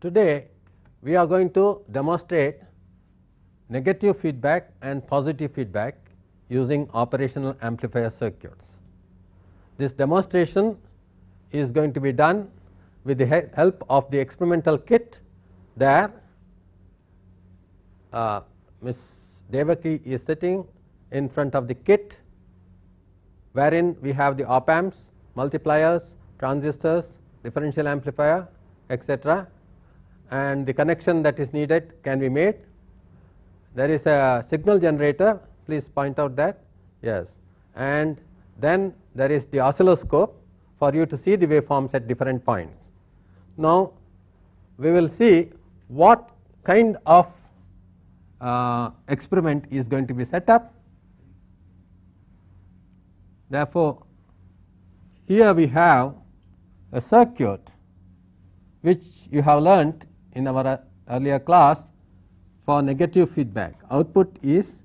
Today, we are going to demonstrate negative feedback and positive feedback using operational amplifier circuits. This demonstration is going to be done with the help of the experimental kit there uh, Ms. Devaki is sitting in front of the kit wherein we have the op amps, multipliers, transistors, differential amplifier etc and the connection that is needed can be made. There is a signal generator please point out that yes and then there is the oscilloscope for you to see the waveforms at different points. Now, we will see what kind of uh, experiment is going to be set up. Therefore, here we have a circuit which you have learnt in our uh, earlier class for negative feedback. Output is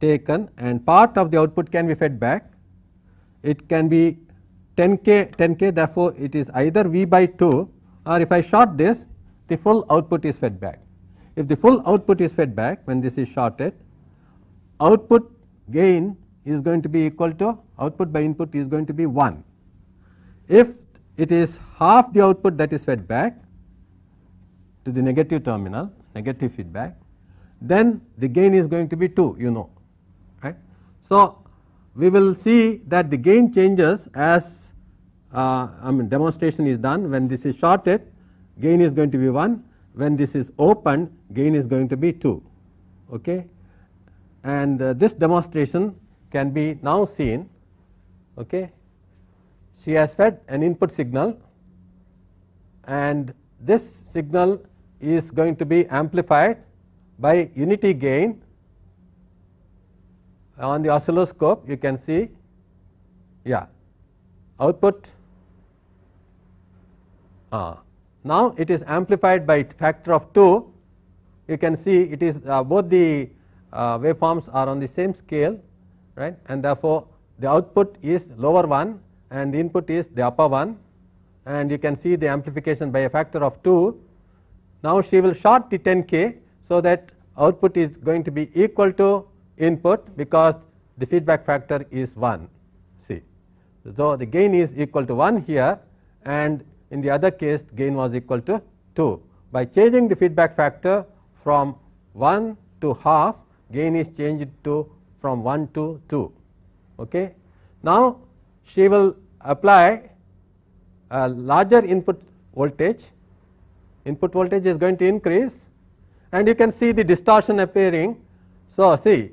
taken and part of the output can be fed back. It can be 10k, 10k therefore, it is either V by 2 or if I short this the full output is fed back. If the full output is fed back when this is shorted output gain is going to be equal to output by input is going to be 1. If it is half the output that is fed back to the negative terminal, negative feedback, then the gain is going to be 2 you know right. So, we will see that the gain changes as uh, I mean demonstration is done when this is shorted gain is going to be 1 when this is open, gain is going to be 2 okay and uh, this demonstration can be now seen okay she has fed an input signal and this signal is going to be amplified by unity gain on the oscilloscope you can see yeah output Ah, now it is amplified by factor of 2 you can see it is uh, both the uh, waveforms are on the same scale right and therefore the output is lower one and the input is the upper one and you can see the amplification by a factor of 2 now she will short the 10K so that output is going to be equal to input because the feedback factor is 1 see. So, the gain is equal to 1 here and in the other case gain was equal to 2. By changing the feedback factor from 1 to half gain is changed to from 1 to 2. Okay. Now, she will apply a larger input voltage input voltage is going to increase and you can see the distortion appearing. So, see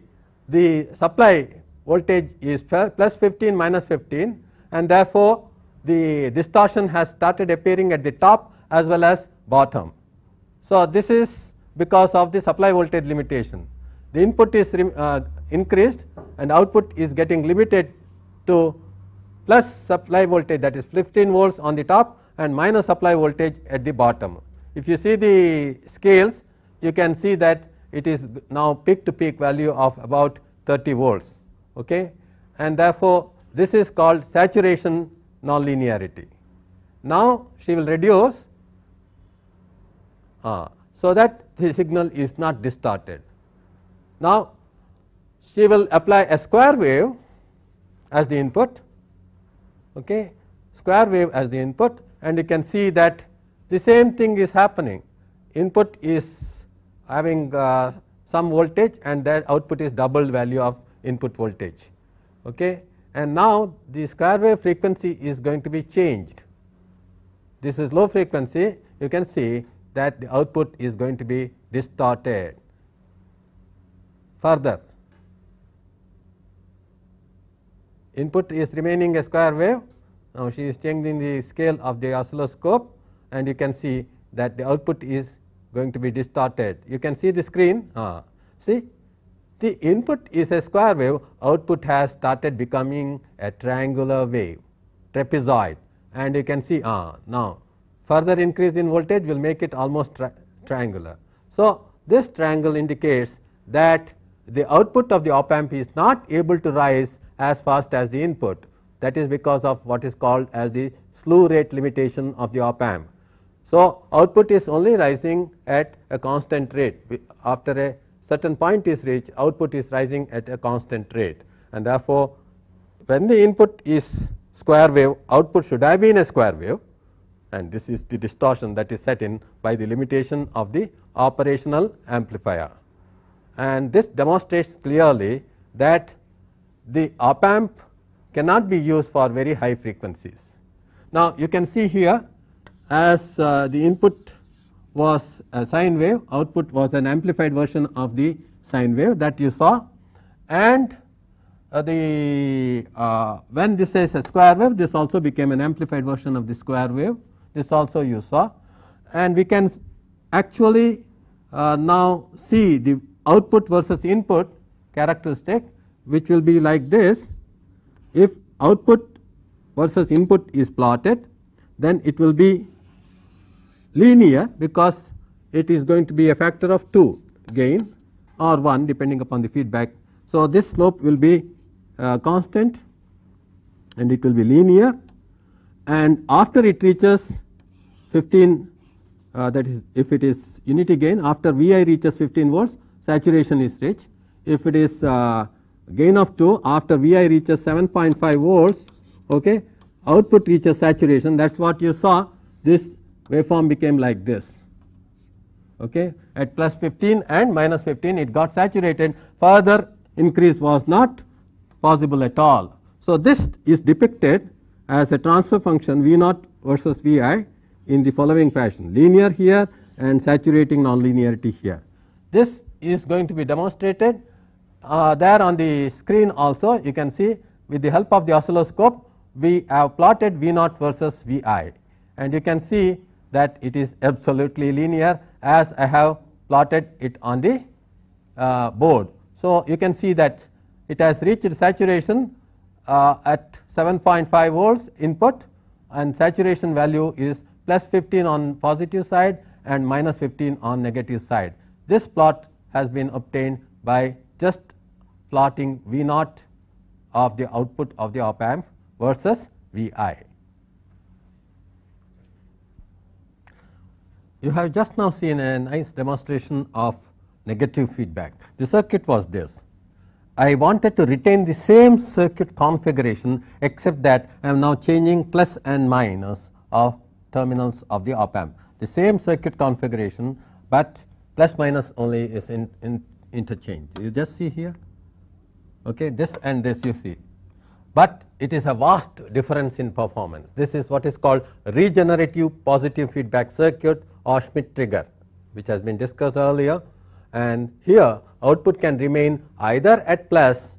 the supply voltage is plus 15 minus 15 and therefore, the distortion has started appearing at the top as well as bottom. So, this is because of the supply voltage limitation. The input is uh, increased and output is getting limited to plus supply voltage that is 15 volts on the top and minus supply voltage at the bottom. If you see the scales, you can see that it is now peak to peak value of about 30 volts. Okay? And therefore, this is called saturation nonlinearity. Now, she will reduce uh, so that the signal is not distorted. Now, she will apply a square wave as the input, okay, square wave as the input and you can see that the same thing is happening input is having uh, some voltage and that output is double value of input voltage. Okay. And now the square wave frequency is going to be changed. This is low frequency you can see that the output is going to be distorted further. Input is remaining a square wave now she is changing the scale of the oscilloscope and you can see that the output is going to be distorted. You can see the screen. Uh, see, the input is a square wave, output has started becoming a triangular wave, trapezoid. And you can see uh, now further increase in voltage will make it almost tri triangular. So, this triangle indicates that the output of the op amp is not able to rise as fast as the input. That is because of what is called as the slew rate limitation of the op amp. So, output is only rising at a constant rate after a certain point is reached output is rising at a constant rate and therefore, when the input is square wave output should have been a square wave and this is the distortion that is set in by the limitation of the operational amplifier. And this demonstrates clearly that the op amp cannot be used for very high frequencies. Now, you can see here as uh, the input was a sine wave, output was an amplified version of the sine wave that you saw and uh, the uh, when this is a square wave this also became an amplified version of the square wave this also you saw and we can actually uh, now see the output versus input characteristic which will be like this if output versus input is plotted then it will be linear because it is going to be a factor of 2 gain or 1 depending upon the feedback. So, this slope will be uh, constant and it will be linear and after it reaches 15 uh, that is if it is unity gain after Vi reaches 15 volts saturation is reached. If it is uh, gain of 2 after Vi reaches 7.5 volts okay output reaches saturation that is what you saw this waveform became like this. Okay, at plus 15 and minus 15 it got saturated, further increase was not possible at all. So, this is depicted as a transfer function V naught versus Vi in the following fashion linear here and saturating nonlinearity here. This is going to be demonstrated uh, there on the screen also you can see with the help of the oscilloscope we have plotted V naught versus Vi and you can see that it is absolutely linear as I have plotted it on the uh, board. So, you can see that it has reached saturation uh, at 7.5 volts input and saturation value is plus 15 on positive side and minus 15 on negative side. This plot has been obtained by just plotting V naught of the output of the op amp versus V i. You have just now seen a nice demonstration of negative feedback. The circuit was this. I wanted to retain the same circuit configuration except that I am now changing plus and minus of terminals of the op amp. The same circuit configuration but plus minus only is in, in interchange. You just see here, okay, this and this you see. But it is a vast difference in performance. This is what is called regenerative positive feedback circuit or Schmidt trigger which has been discussed earlier and here output can remain either at plus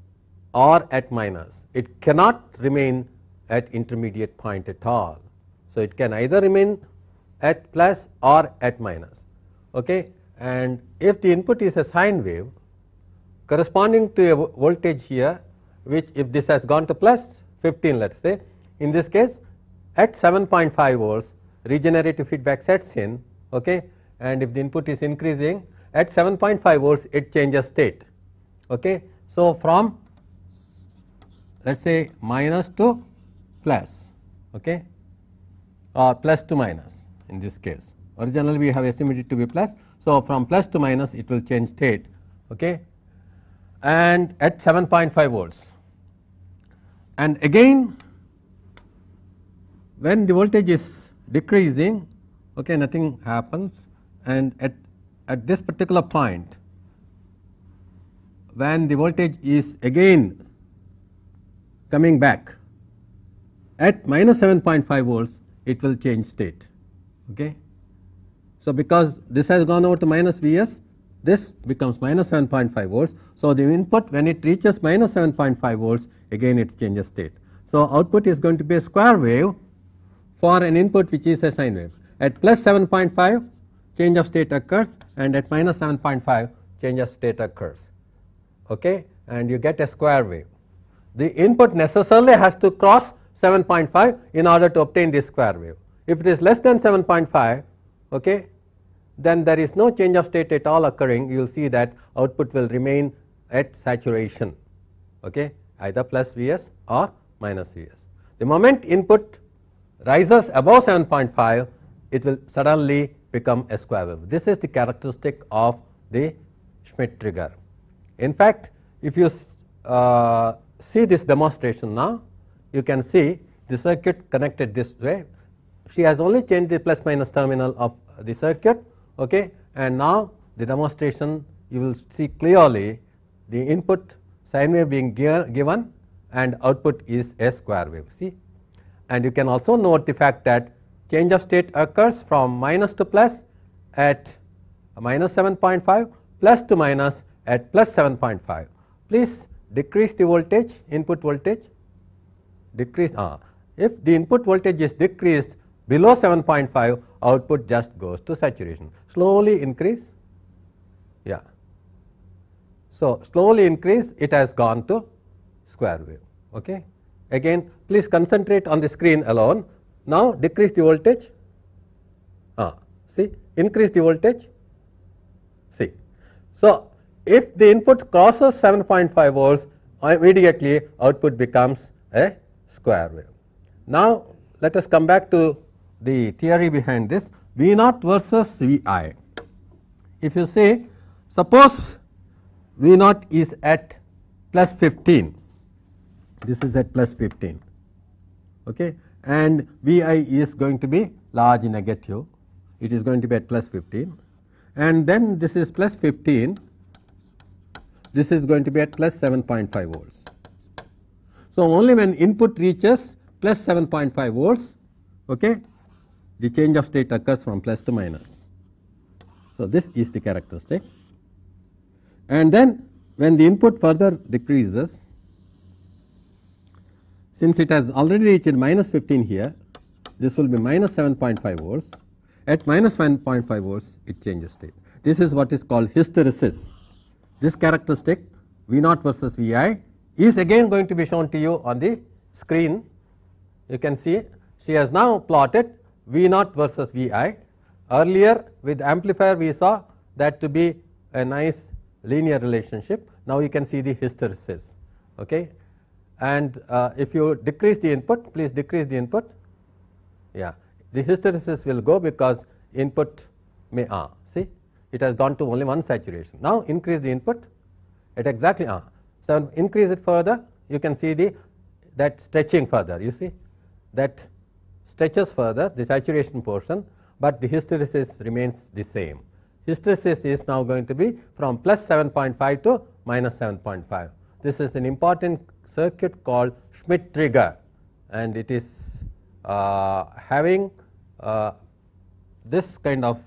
or at minus. It cannot remain at intermediate point at all. So, it can either remain at plus or at minus. Okay? And if the input is a sine wave corresponding to a voltage here which if this has gone to plus 15 let us say in this case at 7.5 volts regenerative feedback sets in okay and if the input is increasing at 7.5 volts it changes state okay so from let's say minus to plus okay or plus to minus in this case originally we have estimated to be plus so from plus to minus it will change state okay and at 7.5 volts and again when the voltage is decreasing okay nothing happens and at at this particular point when the voltage is again coming back at minus 7.5 volts it will change state okay so because this has gone over to minus vs this becomes minus 7.5 volts so the input when it reaches minus 7.5 volts again it changes state so output is going to be a square wave for an input which is a sine wave at plus 7.5 change of state occurs and at minus 7.5 change of state occurs okay and you get a square wave. The input necessarily has to cross 7.5 in order to obtain this square wave. If it is less than 7.5 okay then there is no change of state at all occurring you will see that output will remain at saturation okay either plus Vs or minus Vs. The moment input rises above 7.5 it will suddenly become a square wave. This is the characteristic of the Schmidt trigger. In fact, if you uh, see this demonstration now, you can see the circuit connected this way. She has only changed the plus minus terminal of the circuit, okay, and now the demonstration you will see clearly the input sine wave being given and output is a square wave, see. And you can also note the fact that change of state occurs from minus to plus at minus 7.5 plus to minus at plus 7.5. Please decrease the voltage input voltage decrease uh, if the input voltage is decreased below 7.5 output just goes to saturation slowly increase yeah so slowly increase it has gone to square wave okay again please concentrate on the screen alone now, decrease the voltage, ah, see, increase the voltage, see. So, if the input crosses 7.5 volts, immediately output becomes a square wave. Now, let us come back to the theory behind this V naught versus V i. If you say, suppose V naught is at plus 15, this is at plus 15, okay and Vi is going to be large negative, it is going to be at plus 15 and then this is plus 15, this is going to be at plus 7.5 volts. So, only when input reaches plus 7.5 volts, okay, the change of state occurs from plus to minus. So, this is the characteristic and then when the input further decreases since it has already reached minus 15 here this will be minus 7.5 volts at minus 1.5 volts it changes state. This is what is called hysteresis. This characteristic V naught versus Vi is again going to be shown to you on the screen. You can see she has now plotted V naught versus Vi. Earlier with amplifier we saw that to be a nice linear relationship. Now you can see the hysteresis. Okay and uh, if you decrease the input please decrease the input yeah the hysteresis will go because input may ah see it has gone to only one saturation now increase the input at exactly ah so increase it further you can see the that stretching further you see that stretches further the saturation portion but the hysteresis remains the same hysteresis is now going to be from plus 7.5 to minus 7.5 this is an important circuit called Schmidt trigger and it is uh, having uh, this kind of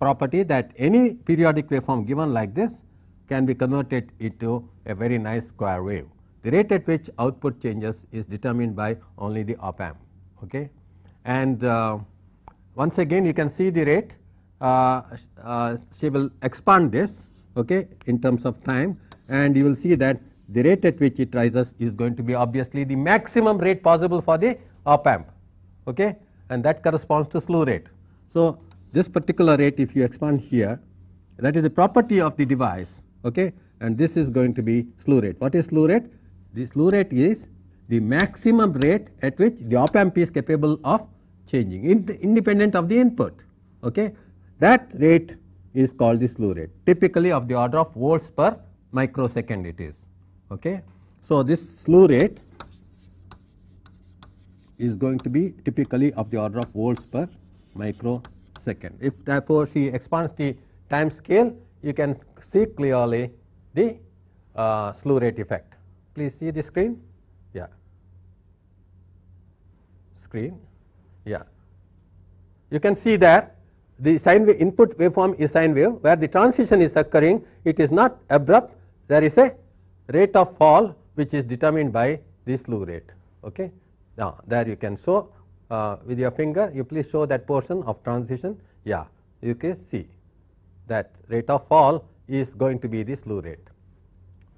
property that any periodic waveform given like this can be converted into a very nice square wave. The rate at which output changes is determined by only the op amp. Okay? And uh, once again you can see the rate, uh, uh, she will expand this okay, in terms of time and you will see that the rate at which it rises is going to be obviously the maximum rate possible for the op amp okay and that corresponds to slew rate so this particular rate if you expand here that is the property of the device okay and this is going to be slew rate what is slew rate the slew rate is the maximum rate at which the op amp is capable of changing independent of the input okay that rate is called the slew rate typically of the order of volts per microsecond it is Okay. So this slew rate is going to be typically of the order of volts per microsecond. If therefore she expands the time scale, you can see clearly the uh, slew rate effect. Please see the screen. Yeah. Screen. Yeah. You can see that the sine wave input waveform is sine wave where the transition is occurring. It is not abrupt. There is a rate of fall which is determined by this slew rate. Okay. Now, there you can show uh, with your finger you please show that portion of transition yeah you can see that rate of fall is going to be this slew rate.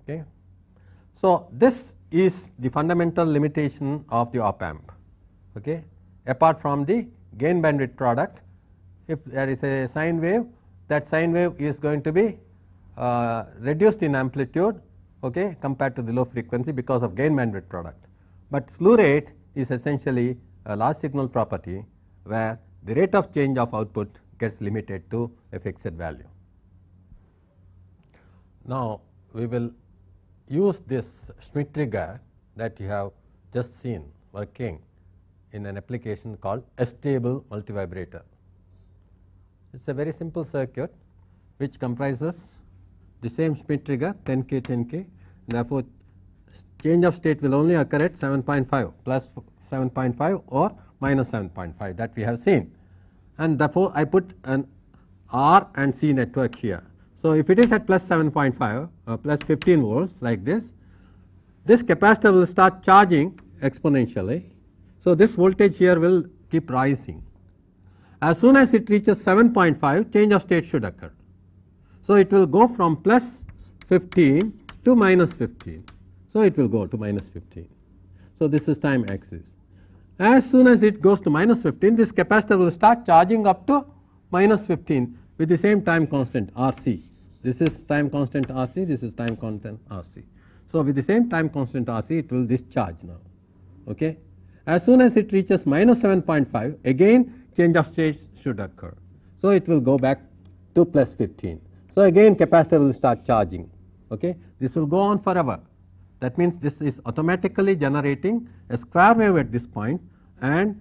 Okay. So, this is the fundamental limitation of the op amp okay. apart from the gain bandwidth product if there is a sine wave that sine wave is going to be uh, reduced in amplitude okay, compared to the low frequency because of gain bandwidth product. But slew rate is essentially a large signal property where the rate of change of output gets limited to a fixed value. Now, we will use this Schmidt trigger that you have just seen working in an application called a stable multivibrator. It is a very simple circuit which comprises the same speed trigger 10k 10k therefore change of state will only occur at 7.5 plus 7.5 or minus 7.5 that we have seen and therefore I put an R and C network here. So if it is at plus 7.5 uh, 15 volts like this this capacitor will start charging exponentially so this voltage here will keep rising as soon as it reaches 7.5 change of state should occur so it will go from plus 15 to minus 15. So it will go to minus 15. So this is time axis. As soon as it goes to minus 15, this capacitor will start charging up to minus 15 with the same time constant RC. This is time constant RC, this is time constant RC. So with the same time constant RC, it will discharge now. Okay. As soon as it reaches minus 7.5, again change of state should occur. So it will go back to plus 15. So again capacitor will start charging. Okay? This will go on forever. That means this is automatically generating a square wave at this point and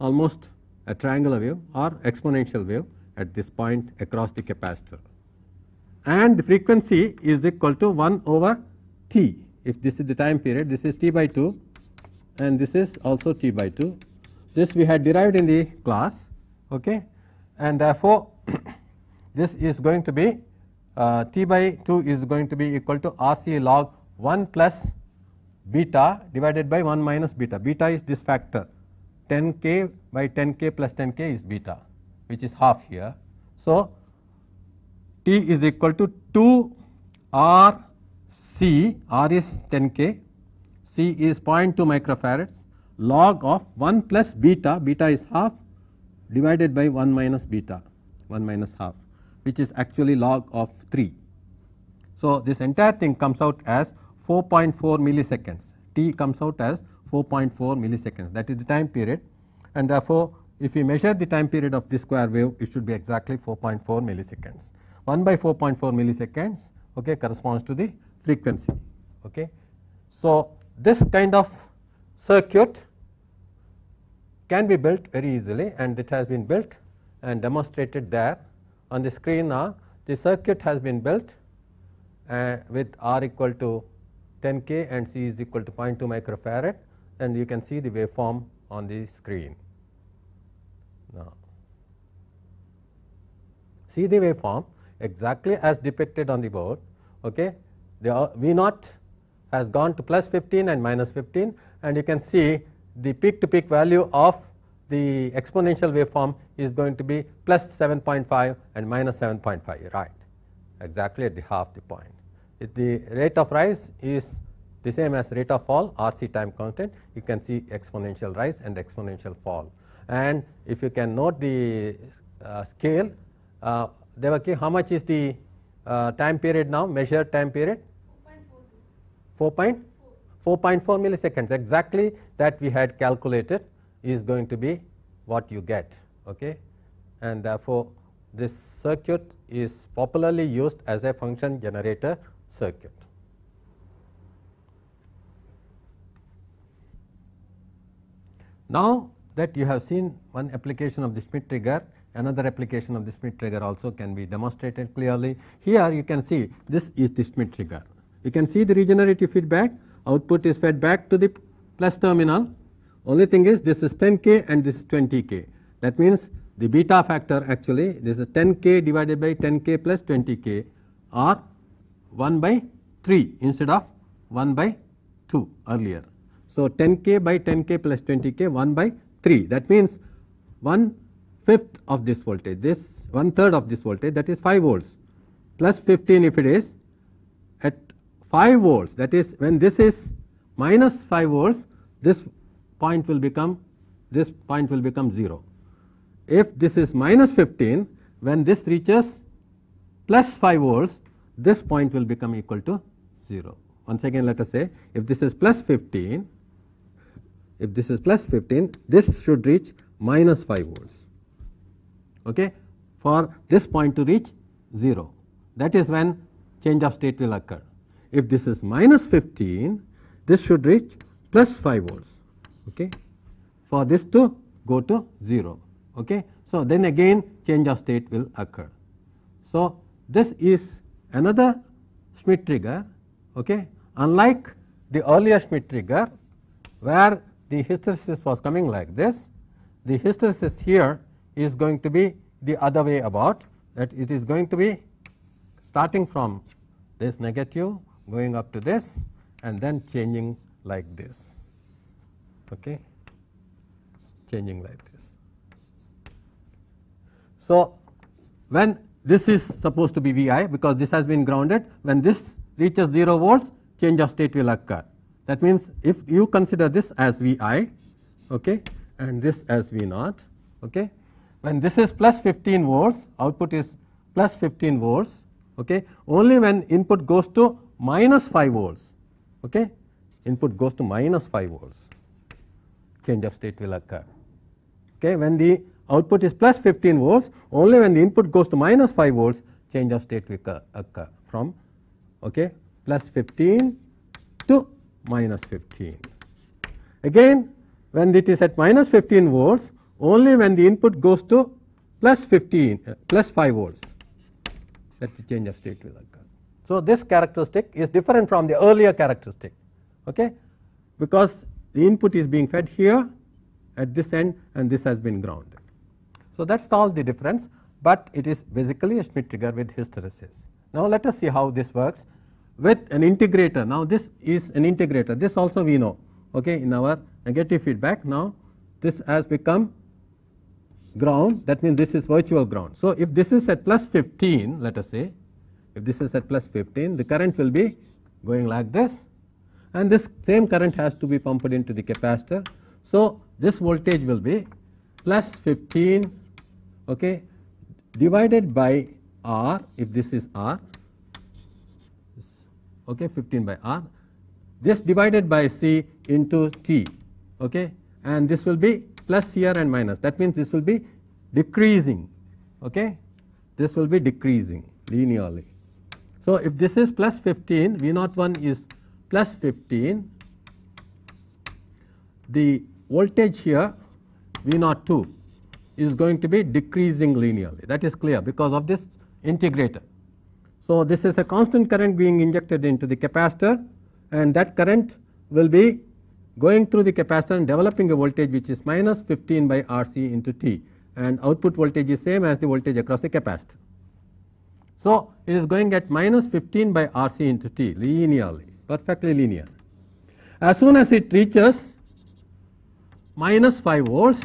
almost a triangular wave or exponential wave at this point across the capacitor. And the frequency is equal to 1 over t. If this is the time period, this is t by 2 and this is also t by 2. This we had derived in the class okay? and therefore, this is going to be uh, T by 2 is going to be equal to RC log 1 plus beta divided by 1 minus beta. Beta is this factor 10 k by 10 k plus 10 k is beta which is half here. So, T is equal to 2 R is 10 k C is 0.2 microfarads log of 1 plus beta beta is half divided by 1 minus beta 1 minus half which is actually log of 3. So, this entire thing comes out as 4.4 milliseconds t comes out as 4.4 milliseconds that is the time period and therefore, if we measure the time period of this square wave it should be exactly 4.4 milliseconds. 1 by 4.4 milliseconds okay, corresponds to the frequency. Okay. So, this kind of circuit can be built very easily and it has been built and demonstrated there on the screen now the circuit has been built uh, with R equal to 10 K and C is equal to 0.2 microfarad and you can see the waveform on the screen. Now, see the waveform exactly as depicted on the board. Okay, the uh, V naught has gone to plus 15 and minus 15 and you can see the peak to peak value of the exponential waveform is going to be plus 7.5 and minus 7.5, right, exactly at the half the point. If the rate of rise is the same as rate of fall RC time constant, you can see exponential rise and exponential fall. And if you can note the uh, scale, uh, Devaki, how much is the uh, time period now, measured time period? 4.4 milliseconds, exactly that we had calculated is going to be what you get okay and therefore this circuit is popularly used as a function generator circuit now that you have seen one application of the Schmidt trigger another application of the Schmidt trigger also can be demonstrated clearly here you can see this is the Schmidt trigger you can see the regenerative feedback output is fed back to the plus terminal only thing is this is 10k and this is 20k. That means the beta factor actually this is 10k divided by 10k plus 20k or 1 by 3 instead of 1 by 2 earlier. So 10k by 10k plus 20k 1 by 3 that means 1 fifth of this voltage this 1 third of this voltage that is 5 volts plus 15 if it is at 5 volts that is when this is minus 5 volts this point will become this point will become 0. If this is minus 15, when this reaches plus 5 volts, this point will become equal to 0. Once again, let us say if this is plus 15, if this is plus 15, this should reach minus 5 volts okay, for this point to reach 0. That is when change of state will occur. If this is minus 15, this should reach plus 5 volts okay, for this to go to 0. Okay. So, then again change of state will occur. So, this is another Schmidt trigger okay, unlike the earlier Schmidt trigger where the hysteresis was coming like this, the hysteresis here is going to be the other way about that it is going to be starting from this negative going up to this and then changing like this okay changing like this so when this is supposed to be vi because this has been grounded when this reaches 0 volts change of state will occur that means if you consider this as vi okay and this as v naught okay when this is plus 15 volts output is plus 15 volts okay only when input goes to minus 5 volts okay input goes to minus 5 volts change of state will occur. Okay, when the output is plus 15 volts, only when the input goes to minus 5 volts, change of state will occur from okay, plus 15 to minus 15. Again, when it is at minus 15 volts, only when the input goes to plus 15, uh, plus 5 volts, that the change of state will occur. So, this characteristic is different from the earlier characteristic okay, because the input is being fed here at this end and this has been grounded. So that is all the difference, but it is basically a Schmidt trigger with hysteresis. Now let us see how this works with an integrator. Now this is an integrator. This also we know okay, in our negative feedback. Now this has become ground that means this is virtual ground. So if this is at plus 15 let us say if this is at plus 15 the current will be going like this and this same current has to be pumped into the capacitor. So, this voltage will be plus 15 okay, divided by R if this is R okay 15 by R this divided by C into T okay and this will be plus here and minus that means this will be decreasing okay this will be decreasing linearly. So, if this is plus 15 V not 1 is plus 15 the voltage here V 2 is going to be decreasing linearly that is clear because of this integrator. So, this is a constant current being injected into the capacitor and that current will be going through the capacitor and developing a voltage which is minus 15 by RC into T and output voltage is same as the voltage across the capacitor. So, it is going at minus 15 by RC into T linearly perfectly linear. As soon as it reaches minus 5 volts,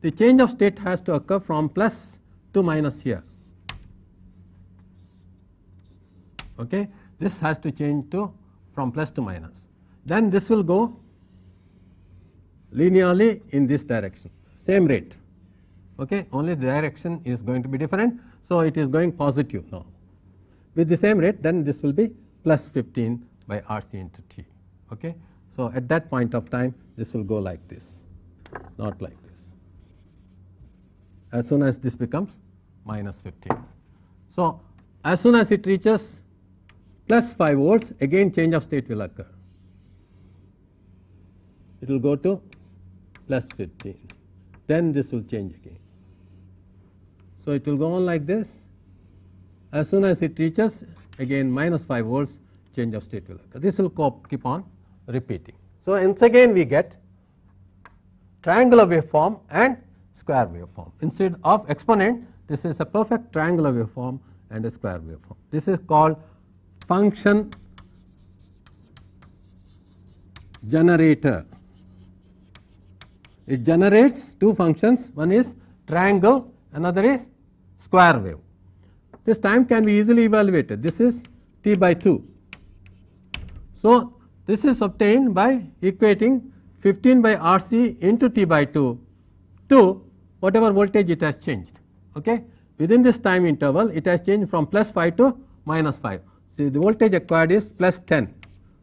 the change of state has to occur from plus to minus here. Okay, this has to change to from plus to minus. Then this will go linearly in this direction, same rate. Okay, only the direction is going to be different. So it is going positive now. With the same rate, then this will be plus 15 by RC into T. Okay? So at that point of time, this will go like this, not like this. As soon as this becomes minus 15. So as soon as it reaches plus 5 volts, again change of state will occur. It will go to plus 15. Then this will change again. So it will go on like this. As soon as it reaches again minus 5 volts, change of state will occur. This will keep on repeating. So once again we get triangular waveform and square waveform. Instead of exponent, this is a perfect triangular waveform and a square waveform. This is called function generator. It generates two functions, one is triangle, another is square wave. This time can be easily evaluated. This is t by 2. So, this is obtained by equating 15 by RC into T by 2 to whatever voltage it has changed. Okay? Within this time interval, it has changed from plus 5 to minus 5. So, the voltage acquired is plus 10,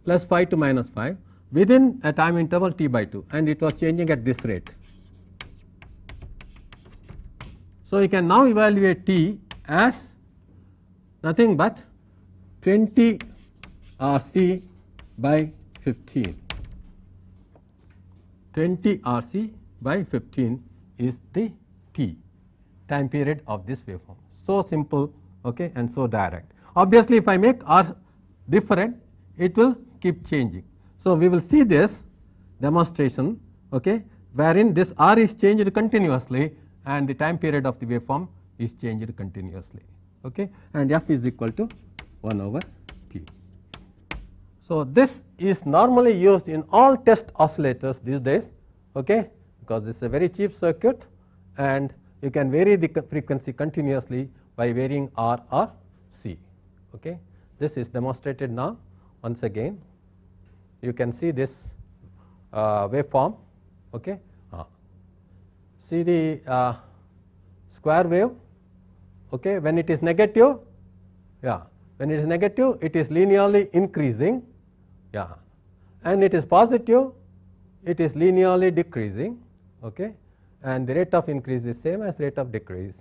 plus 5 to minus 5 within a time interval T by 2 and it was changing at this rate. So, we can now evaluate T as nothing but 20 RC by 15. 20 RC by 15 is the T time period of this waveform. So simple okay, and so direct. Obviously, if I make R different, it will keep changing. So we will see this demonstration okay, wherein this R is changed continuously and the time period of the waveform is changed continuously okay, and f is equal to 1 over so, this is normally used in all test oscillators these days okay, because this is a very cheap circuit and you can vary the frequency continuously by varying R or C. Okay. This is demonstrated now once again you can see this uh, waveform okay. Uh, see the uh, square wave okay. when it is negative yeah when it is negative it is linearly increasing yeah and it is positive it is linearly decreasing okay and the rate of increase is same as rate of decrease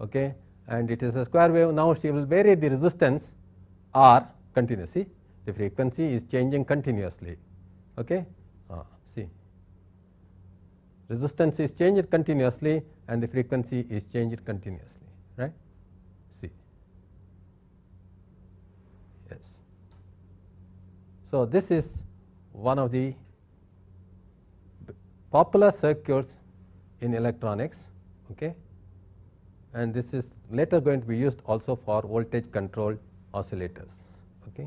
okay and it is a square wave now she will vary the resistance r continuously the frequency is changing continuously okay ah, see resistance is changed continuously and the frequency is changed continuously So, this is one of the popular circuits in electronics okay and this is later going to be used also for voltage controlled oscillators okay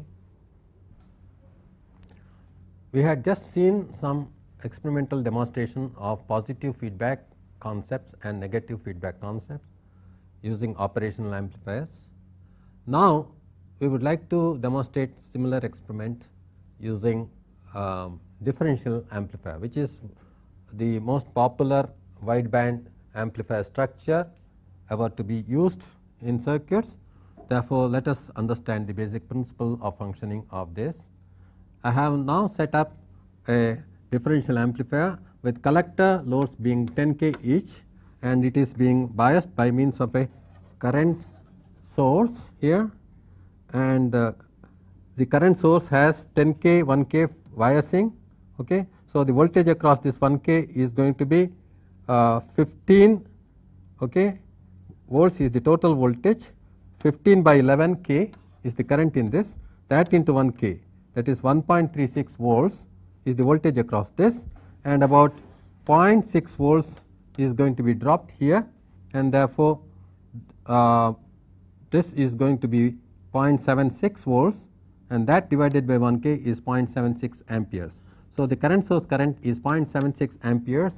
we had just seen some experimental demonstration of positive feedback concepts and negative feedback concepts using operational amplifiers now we would like to demonstrate similar experiment using um, differential amplifier which is the most popular wideband amplifier structure ever to be used in circuits. Therefore, let us understand the basic principle of functioning of this. I have now set up a differential amplifier with collector loads being 10 k each and it is being biased by means of a current source here and uh, the current source has 10k 1k biasing okay so the voltage across this 1k is going to be uh, 15 okay volts is the total voltage 15 by 11k is the current in this that into 1k that is 1.36 volts is the voltage across this and about 0.6 volts is going to be dropped here and therefore uh, this is going to be 0.76 volts and that divided by 1K is 0.76 amperes. So, the current source current is 0.76 amperes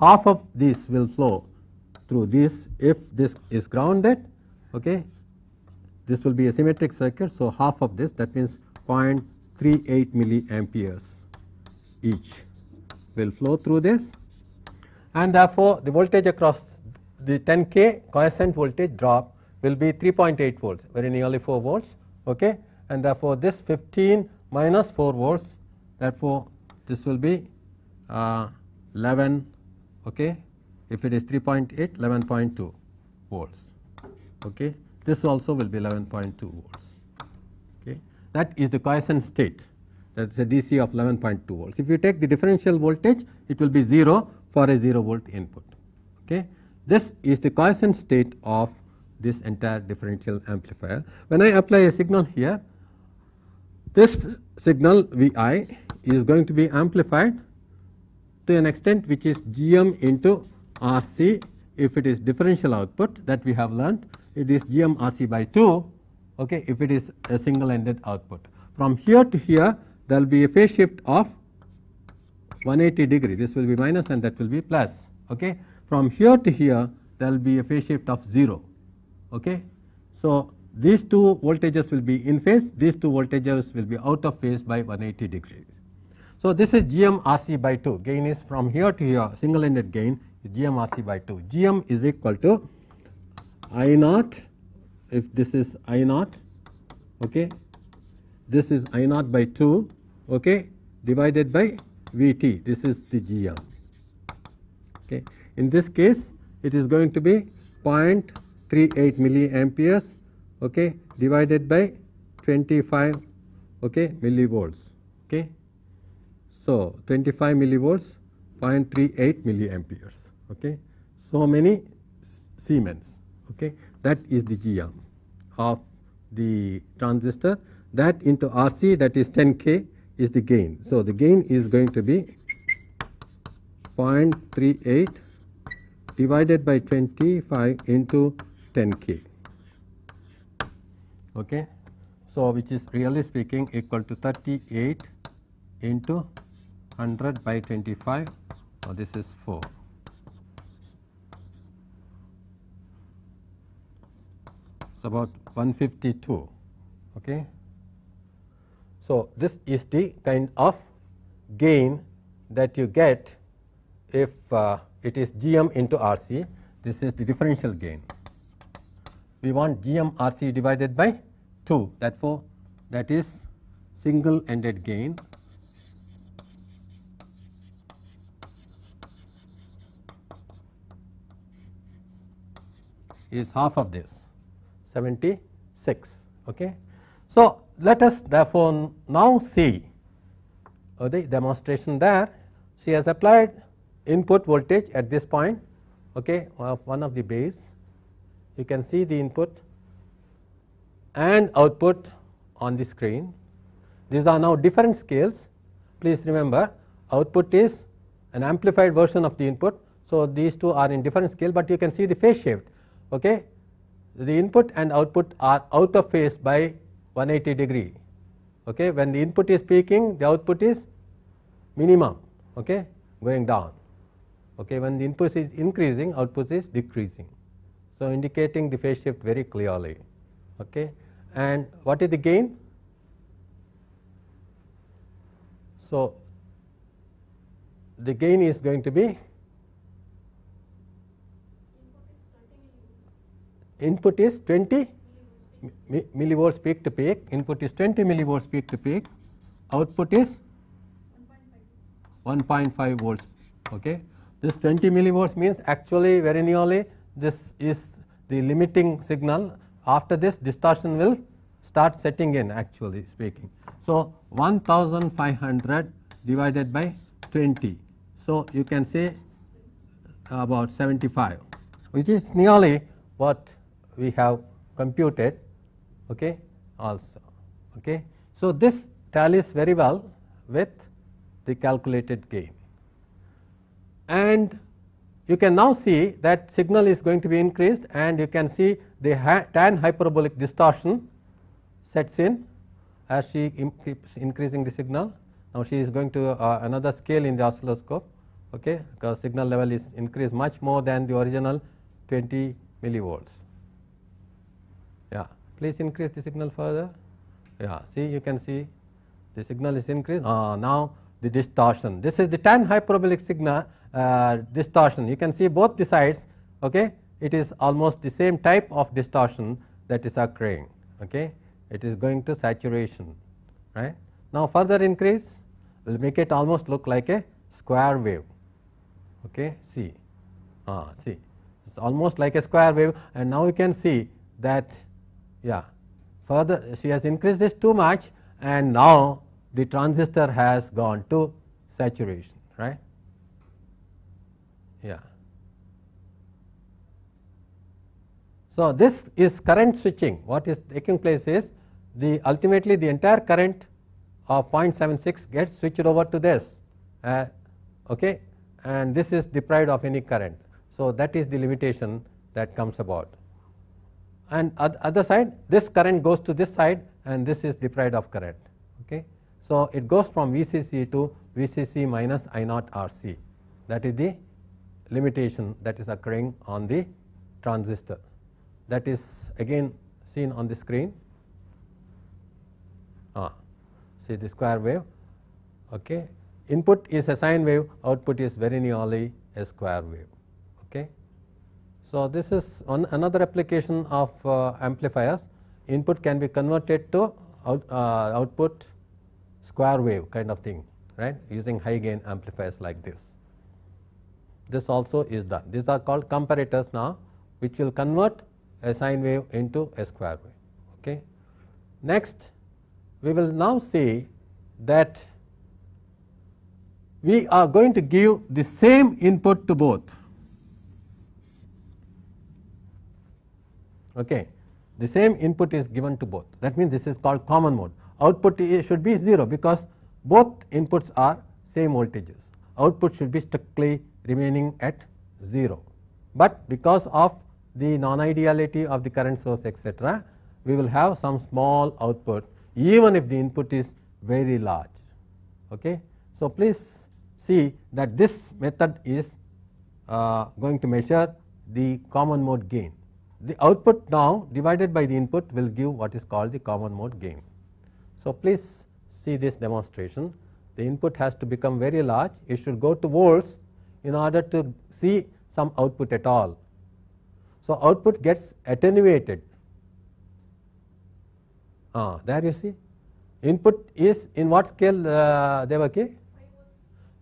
half of this will flow through this if this is grounded okay this will be a symmetric circuit so half of this that means 0.38 milliamperes each will flow through this and therefore the voltage across the 10k quiescent voltage drop will be 3.8 volts very nearly 4 volts okay and therefore this 15 minus 4 volts therefore this will be uh, 11 okay if it is 3.8 11.2 volts okay this also will be 11.2 volts okay that is the quiescent state that is a DC of 11.2 volts if you take the differential voltage it will be 0 for a 0 volt input okay this is the quiescent state of this entire differential amplifier when I apply a signal here this signal Vi is going to be amplified to an extent which is Gm into Rc if it is differential output that we have learned it is Gm Rc by 2 okay, if it is a single ended output. From here to here there will be a phase shift of 180 degree this will be minus and that will be plus. Okay. From here to here there will be a phase shift of 0. Okay. So, these two voltages will be in phase, these two voltages will be out of phase by 180 degrees. So this is GM RC by 2, gain is from here to here, single ended gain is GM RC by 2. GM is equal to I naught, if this is I naught, okay, this is I naught by 2, okay, divided by VT, this is the GM, okay. In this case, it is going to be 0.38 milliamperes okay divided by 25 okay millivolts okay so 25 millivolts 0.38 milliamperes okay so many siemens okay that is the gm of the transistor that into rc that is 10k is the gain so the gain is going to be 0.38 divided by 25 into 10k okay so which is really speaking equal to 38 into 100 by 25 now this is 4 it's about 152 okay so this is the kind of gain that you get if uh, it is gm into rc this is the differential gain we want GMRC divided by 2 therefore, that is single ended gain is half of this 76 okay so let us therefore now see uh, the demonstration there she has applied input voltage at this point okay one of the base you can see the input and output on the screen. These are now different scales. Please remember output is an amplified version of the input. So, these two are in different scale, but you can see the phase shift. Okay? The input and output are out of phase by 180 degree. Okay? When the input is peaking, the output is minimum okay, going down. Okay? When the input is increasing, output is decreasing. So, indicating the phase shift very clearly. Okay. And what is the gain? So, the gain is going to be input is 20 millivolts peak to peak, input is 20 millivolts peak to peak, output is 1.5 volts. Okay. This 20 millivolts means actually very nearly this is the limiting signal after this distortion will start setting in actually speaking. So 1500 divided by 20 so you can say about 75 which is nearly what we have computed okay also okay so this tallies very well with the calculated gain and you can now see that signal is going to be increased and you can see the tan hyperbolic distortion sets in as she keeps increasing the signal. Now, she is going to uh, another scale in the oscilloscope okay, because signal level is increased much more than the original 20 millivolts. Yeah, please increase the signal further. Yeah, see you can see the signal is increased. Uh, now, the distortion. This is the tan hyperbolic signal uh, distortion. You can see both the sides, okay? it is almost the same type of distortion that is occurring. Okay? It is going to saturation. Right? Now, further increase will make it almost look like a square wave. Okay? See, ah, see, it's almost like a square wave, and now you can see that, yeah, further she has increased this too much, and now the transistor has gone to saturation. Right? yeah. So, this is current switching what is taking place is the ultimately the entire current of 0.76 gets switched over to this uh, okay and this is deprived of any current. So, that is the limitation that comes about and other side this current goes to this side and this is deprived of current okay. So, it goes from VCC to VCC minus I naught RC that is the limitation that is occurring on the transistor. That is again seen on the screen. Ah, see the square wave. Okay. Input is a sine wave, output is very nearly a square wave. Okay. So, this is another application of uh, amplifiers. Input can be converted to out, uh, output square wave kind of thing, right, using high gain amplifiers like this this also is done. These are called comparators now which will convert a sine wave into a square wave. Okay. Next we will now see that we are going to give the same input to both. Okay. The same input is given to both that means this is called common mode output should be 0 because both inputs are same voltages output should be strictly remaining at 0. But because of the non-ideality of the current source etc., we will have some small output even if the input is very large. Okay. So, please see that this method is uh, going to measure the common mode gain. The output now divided by the input will give what is called the common mode gain. So, please see this demonstration. The input has to become very large, it should go to volts in order to see some output at all. So, output gets attenuated. Ah, there you see input is in what scale uh, Devaki?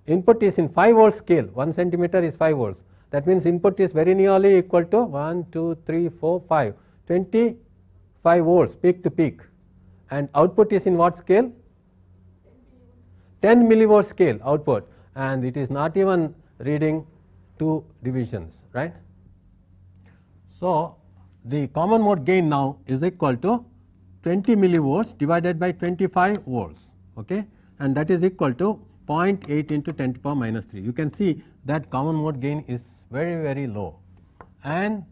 Input is in 5 volt scale 1 centimeter is 5 volts that means input is very nearly equal to 1, 2, 3, 4, 5 25 volts peak to peak and output is in what scale? 10 millivolt scale output and it is not even reading two divisions, right. So, the common mode gain now is equal to 20 millivolts divided by 25 volts okay, and that is equal to 0.8 into 10 to power minus 3. You can see that common mode gain is very very low and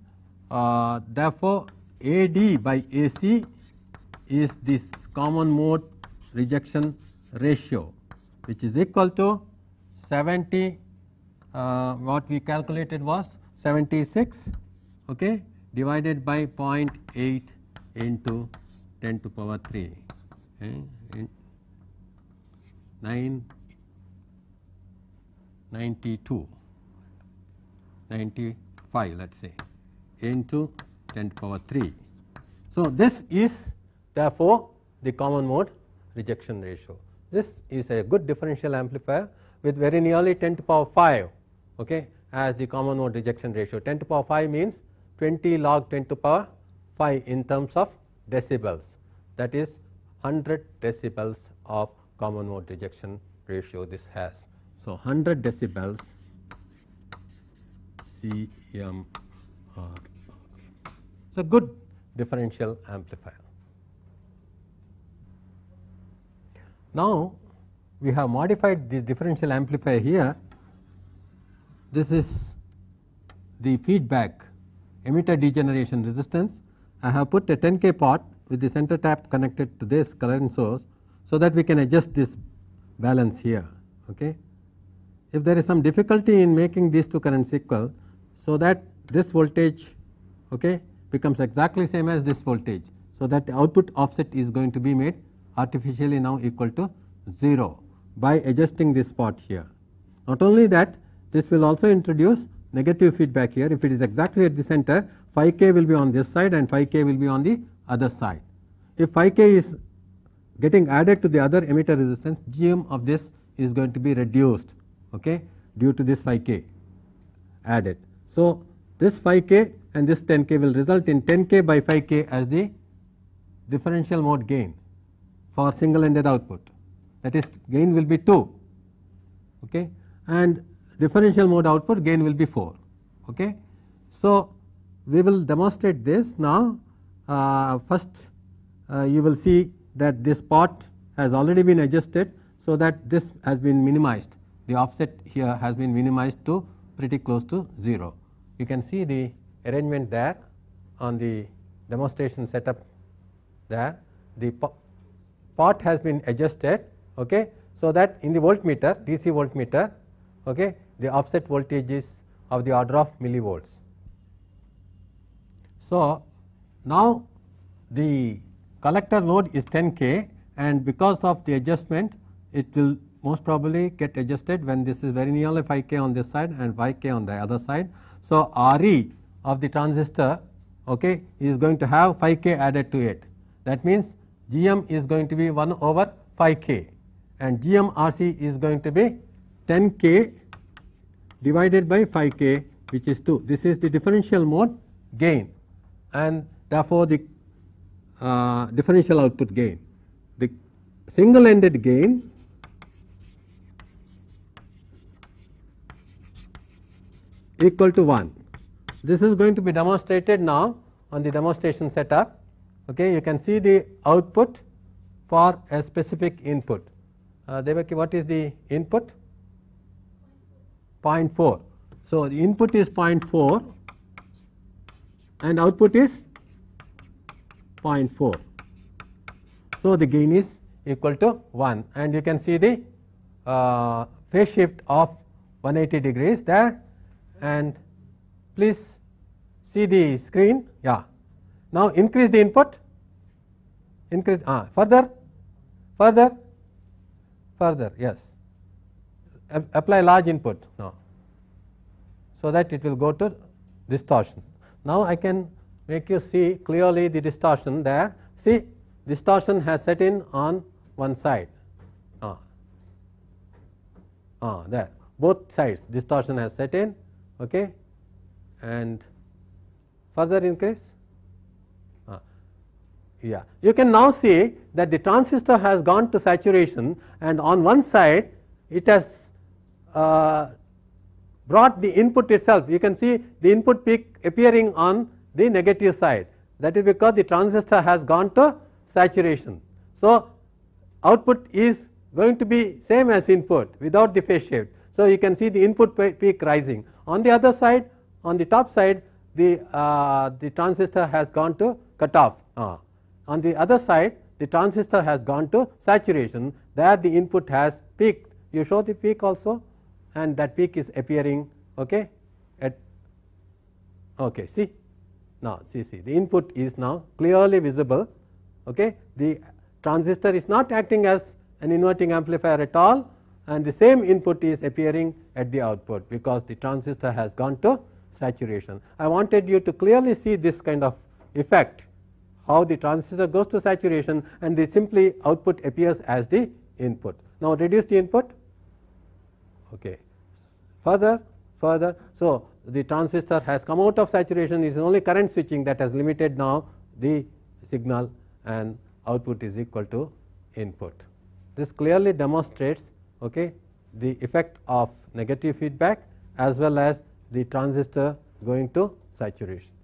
uh, therefore, AD by AC is this common mode rejection ratio which is equal to 70 uh, what we calculated was 76 okay divided by 0.8 into 10 to power 3 okay, in 92 95 let us say into 10 to power 3. So, this is therefore the common mode rejection ratio. This is a good differential amplifier with very nearly 10 to power 5 okay, as the common mode rejection ratio 10 to power 5 means 20 log 10 to power 5 in terms of decibels that is 100 decibels of common mode rejection ratio this has. So, 100 decibels CMR. So, good differential amplifier. Now, we have modified this differential amplifier here this is the feedback emitter degeneration resistance. I have put a 10K pot with the center tap connected to this current source so that we can adjust this balance here. Okay. If there is some difficulty in making these two currents equal, so that this voltage okay, becomes exactly same as this voltage, so that the output offset is going to be made artificially now equal to 0 by adjusting this pot here. Not only that, this will also introduce negative feedback here. If it is exactly at the center, phi k will be on this side and phi k will be on the other side. If phi k is getting added to the other emitter resistance, gm of this is going to be reduced okay, due to this phi k added. So, this phi k and this 10 k will result in 10 k by phi k as the differential mode gain for single ended output that is gain will be 2 okay and differential mode output gain will be 4. Okay. So, we will demonstrate this now. Uh, first, uh, you will see that this pot has already been adjusted so that this has been minimized. The offset here has been minimized to pretty close to 0. You can see the arrangement there on the demonstration setup there. The pot has been adjusted okay, so that in the voltmeter DC voltmeter okay, the offset voltage is of the order of millivolts. So, now the collector load is 10 k and because of the adjustment it will most probably get adjusted when this is very nearly 5 k on this side and 5 k on the other side. So, Re of the transistor okay, is going to have 5 k added to it that means Gm is going to be 1 over 5 k and Gm Rc is going to be 10 k divided by phi k which is 2. This is the differential mode gain and therefore the uh, differential output gain. The single ended gain equal to 1. This is going to be demonstrated now on the demonstration setup. Okay, you can see the output for a specific input. Uh, Devaki, what is the input? 0.4. So, the input is 0.4 and output is 0.4. So, the gain is equal to 1 and you can see the uh, phase shift of 180 degrees there and please see the screen yeah now increase the input increase ah, further further further yes apply large input now so that it will go to distortion. Now I can make you see clearly the distortion there. See distortion has set in on one side. Ah. Ah, there. Both sides distortion has set in. Okay. And further increase. Ah. Yeah. You can now see that the transistor has gone to saturation and on one side it has uh, brought the input itself. You can see the input peak appearing on the negative side. That is because the transistor has gone to saturation. So, output is going to be same as input without the phase shift. So, you can see the input peak rising. On the other side, on the top side, the, uh, the transistor has gone to cutoff. Uh, ah. on the other side, the transistor has gone to saturation, there the input has peaked. You show the peak also and that peak is appearing okay at okay see now see see the input is now clearly visible okay the transistor is not acting as an inverting amplifier at all and the same input is appearing at the output because the transistor has gone to saturation. I wanted you to clearly see this kind of effect how the transistor goes to saturation and the simply output appears as the input. Now reduce the input Okay. Further, further, so the transistor has come out of saturation is only current switching that has limited now the signal and output is equal to input. This clearly demonstrates okay, the effect of negative feedback as well as the transistor going to saturation.